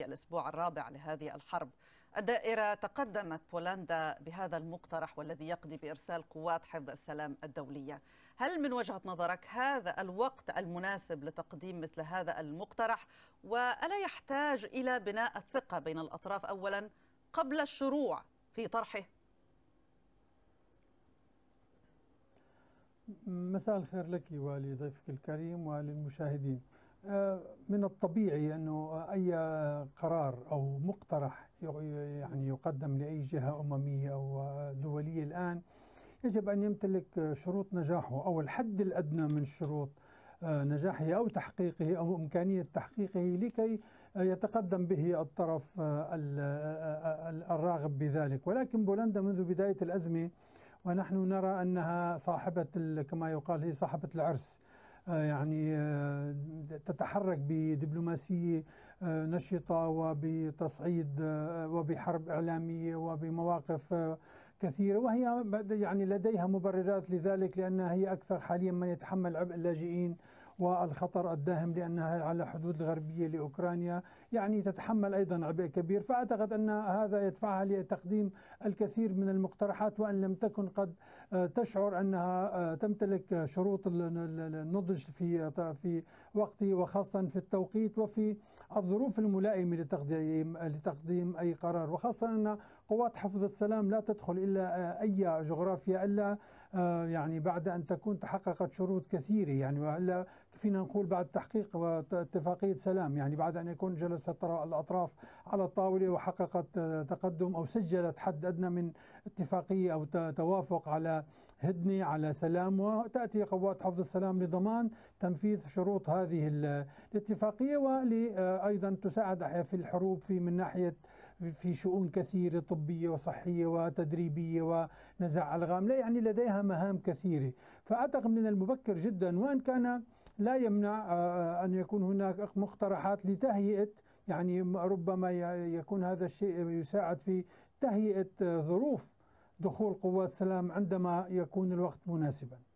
الأسبوع الرابع لهذه الحرب الدائرة تقدمت بولندا بهذا المقترح والذي يقضي بإرسال قوات حفظ السلام الدولية هل من وجهة نظرك هذا الوقت المناسب لتقديم مثل هذا المقترح وألا يحتاج إلى بناء الثقة بين الأطراف أولا قبل الشروع في طرحه مساء الخير لك ولضيفك الكريم وللمشاهدين آه، من الطبيعي أنه أي قرار أو مقترح يعني يقدم لأي جهة أممية أو دولية الآن يجب أن يمتلك شروط نجاحه أو الحد الأدنى من شروط آه، نجاحه أو تحقيقه أو إمكانية تحقيقه لكي يتقدم به الطرف آه، الراغب بذلك ولكن بولندا منذ بداية الأزمة ونحن نرى أنها صاحبة كما يقال هي صاحبة العرس آه، يعني آه، تتحرك بدبلوماسية آه، نشطة وبتصعيد وبحرب إعلامية وبمواقف كثيرة وهي يعني لديها مبررات لذلك لأنها هي أكثر حاليا من يتحمل عبء اللاجئين والخطر الداهم لأنها على حدود الغربية لأوكرانيا يعني تتحمل أيضا عبء كبير فأعتقد أن هذا يدفعها لتقديم الكثير من المقترحات وأن لم تكن قد آه، تشعر أنها آه، تمتلك شروط النضج في في وقته وخاصة في التوقيت وفي الظروف الملائمة لتقديم لتقديم أي قرار وخاصة أن قوات حفظ السلام لا تدخل إلا آه، أي جغرافيا إلا آه، يعني بعد أن تكون تحققت شروط كثيرة يعني وإلا فينا نقول بعد تحقيق اتفاقية سلام يعني بعد أن يكون جلس الأطراف على الطاولة وحققت آه، تقدم أو سجلت حد أدنى من اتفاقية أو توافق على هدنة على سلام وتأتي قوات حفظ السلام لضمان تنفيذ شروط هذه الاتفاقية وأيضا آه، تساعد في الحروب في من ناحية في شؤون كثيرة طبية وصحية وتدريبية ونزع ألغام لا يعني لديها مهام كثيرة فأعتقد من المبكر جدا وإن كان لا يمنع آه، أن يكون هناك مقترحات لتهيئة يعني ربما يكون هذا الشيء يساعد في تهيئة آه، ظروف دخول قوات سلام عندما يكون الوقت مناسباً